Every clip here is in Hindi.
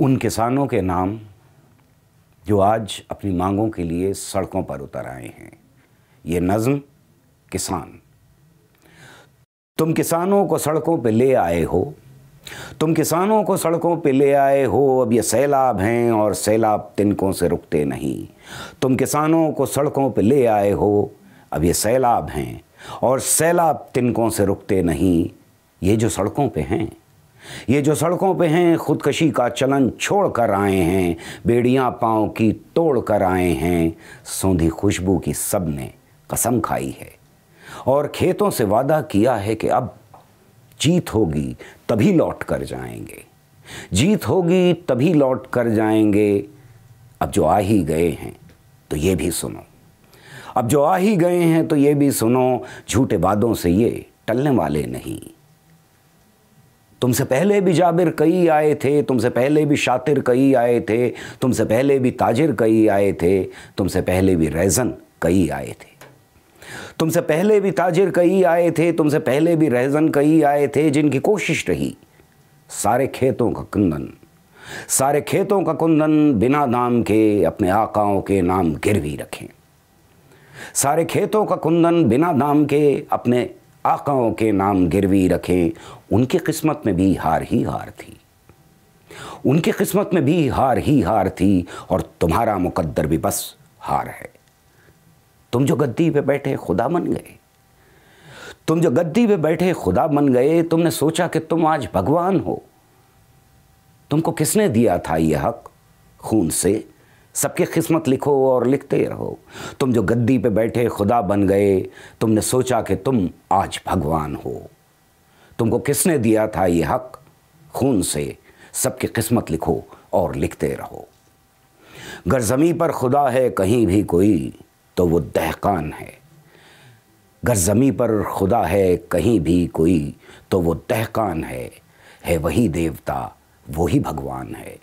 उन किसानों के नाम जो आज अपनी मांगों के लिए सड़कों पर उतर आए हैं ये नज़्म किसान तुम किसानों को सड़कों पे ले आए हो तुम किसानों को सड़कों पे ले आए हो अब ये सैलाब हैं और सैलाब तिनकों से रुकते नहीं तुम किसानों को सड़कों पे ले आए हो अब ये सैलाब हैं और सैलाब तिनकों से रुकते नहीं ये जो सड़कों पे हैं ये जो सड़कों पे हैं खुदकशी का चलन छोड़ कर आए हैं बेड़ियां पाँव की तोड़ कर आए हैं सौंधी खुशबू की सब ने कसम खाई है और खेतों से वादा किया है कि अब जीत होगी तभी लौट कर जाएंगे जीत होगी तभी लौट कर जाएंगे अब जो आ ही गए हैं तो ये भी सुनो अब जो आ ही गए हैं तो ये भी सुनो झूठे वादों से ये टलने वाले नहीं तुमसे पहले भी जाबिर कई आए थे तुमसे पहले भी शातिर कई आए थे तुमसे पहले भी ताजिर कई आए थे तुमसे पहले भी रैजन कई आए थे तुमसे पहले भी ताजिर कई आए थे तुमसे पहले भी रहजन कई आए थे जिनकी कोशिश रही सारे खेतों का कुंदन सारे खेतों का कुंदन बिना दाम के अपने आकाओं के नाम गिरवी रखें सारे खेतों का कुंदन बिना दाम के अपने आकाओं के नाम गिरवी रखें उनकी किस्मत में भी हार ही हार थी उनकी किस्मत में भी हार ही हार थी और तुम्हारा मुकद्दर भी बस हार है तुम जो गद्दी पे बैठे खुदा बन गए तुम जो गद्दी पे बैठे खुदा बन गए तुमने सोचा कि तुम आज भगवान हो तुमको किसने दिया था यह हक खून से सबकी किस्मत लिखो और लिखते रहो तुम जो गद्दी पे बैठे खुदा बन गए तुमने सोचा कि तुम आज भगवान हो तुमको किसने दिया था ये हक खून से सबकी किस्मत लिखो और लिखते रहो गर ज़मी पर खुदा है कहीं भी कोई तो वो दहकान है गर ज़मी पर खुदा है कहीं भी कोई तो वो दहकान है है वही देवता वही भगवान है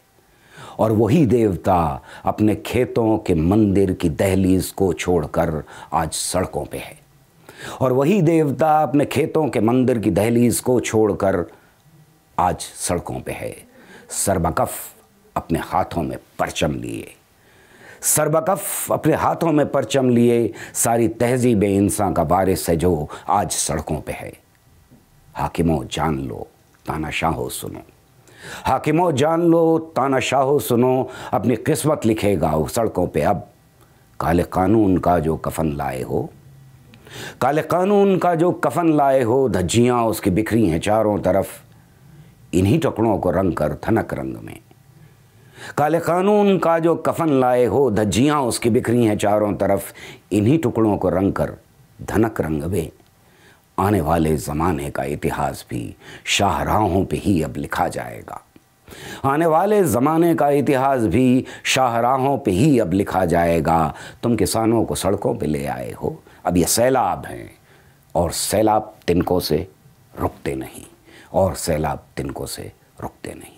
और वही देवता अपने खेतों के मंदिर की दहलीज को छोड़कर आज सड़कों पे है और वही देवता अपने खेतों के मंदिर की दहलीज को छोड़कर आज सड़कों पे है सरबकफ अपने हाथों में परचम लिए सरबकफ अपने हाथों में परचम लिए सारी तहजीब इंसान का वारिस है जो आज सड़कों पे है हाकिमों जान लो तानाशाह सुनो हाकिमों जान लो ताना शाहो सुनो अपनी किस्मत लिखे गाओ सड़कों पे अब काले कानून का जो कफन लाए हो काले कानून का जो कफन लाए हो धज्जियाँ उसकी बिखरी हैं चारों तरफ इन्हीं टुकड़ों को रंग कर थनक रंग में काले कानून का जो कफन लाए हो धज्जियाँ उसकी बिखरी हैं चारों तरफ इन्हीं टुकड़ों को रंग कर धनक रंग में आने वाले ज़माने का इतिहास भी शाहराहों पे ही अब लिखा जाएगा आने वाले ज़माने का इतिहास भी शाहराहों पे ही अब लिखा जाएगा तुम किसानों को सड़कों पे ले आए हो अब ये सैलाब हैं और सैलाब तिनकों से रुकते नहीं और सैलाब तिनकों से रुकते नहीं